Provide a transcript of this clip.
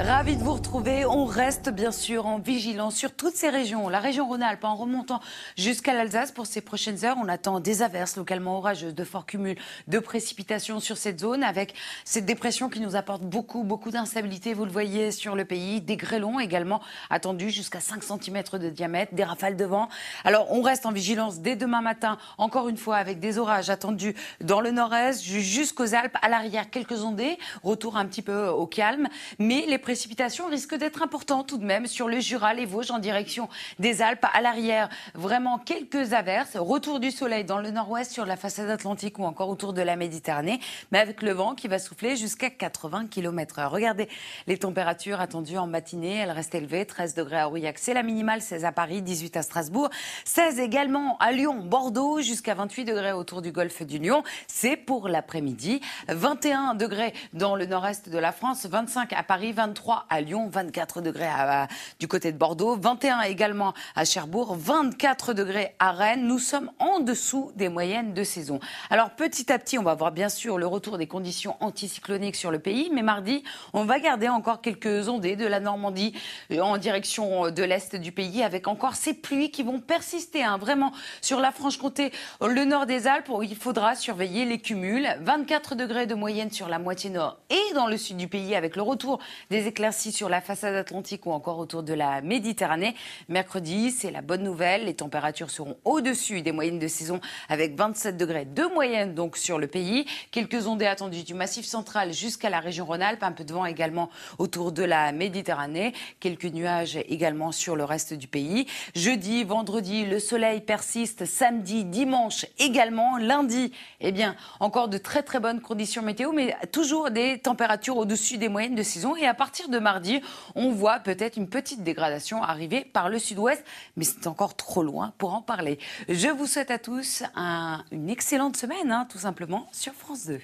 Ravi de vous retrouver. On reste bien sûr en vigilance sur toutes ces régions, la région Rhône-Alpes en remontant jusqu'à l'Alsace pour ces prochaines heures. On attend des averses localement orageuses, de forts cumuls de précipitations sur cette zone avec cette dépression qui nous apporte beaucoup, beaucoup d'instabilité. Vous le voyez sur le pays, des grêlons également attendus jusqu'à 5 cm de diamètre, des rafales de vent. Alors on reste en vigilance dès demain matin, encore une fois avec des orages attendus dans le nord-est jusqu'aux Alpes, à l'arrière quelques ondées, retour un petit peu au calme, mais les précipitations risquent d'être importantes tout de même sur le Jura, les Vosges en direction des Alpes. À l'arrière, vraiment quelques averses. Retour du soleil dans le nord-ouest sur la façade atlantique ou encore autour de la Méditerranée, mais avec le vent qui va souffler jusqu'à 80 km/h. Regardez les températures attendues en matinée. Elles restent élevées. 13 degrés à Aurillac, c'est la minimale. 16 à Paris, 18 à Strasbourg. 16 également à Lyon, Bordeaux, jusqu'à 28 degrés autour du golfe du Lyon. C'est pour l'après-midi. 21 degrés dans le nord-est de la France, 25 à Paris, 23 23 à Lyon, 24 degrés du côté de Bordeaux, 21 également à Cherbourg, 24 degrés à Rennes. Nous sommes en dessous des moyennes de saison. Alors petit à petit, on va voir bien sûr le retour des conditions anticycloniques sur le pays, mais mardi, on va garder encore quelques ondées de la Normandie euh, en direction euh, de l'est du pays, avec encore ces pluies qui vont persister hein. vraiment sur la Franche-Comté, le nord des Alpes, où il faudra surveiller les cumuls. 24 degrés de moyenne sur la moitié nord et dans le sud du pays, avec le retour des éclaircies sur la façade atlantique ou encore autour de la Méditerranée. Mercredi, c'est la bonne nouvelle. Les températures seront au-dessus des moyennes de saison avec 27 degrés de moyenne donc sur le pays. Quelques ondées attendues du massif central jusqu'à la région Rhône-Alpes. Un peu de vent également autour de la Méditerranée. Quelques nuages également sur le reste du pays. Jeudi, vendredi, le soleil persiste. Samedi, dimanche également. Lundi, eh bien, encore de très très bonnes conditions météo, mais toujours des températures au-dessus des moyennes de saison. Et à partir de mardi, on voit peut-être une petite dégradation arriver par le sud-ouest, mais c'est encore trop loin pour en parler. Je vous souhaite à tous une excellente semaine, hein, tout simplement, sur France 2.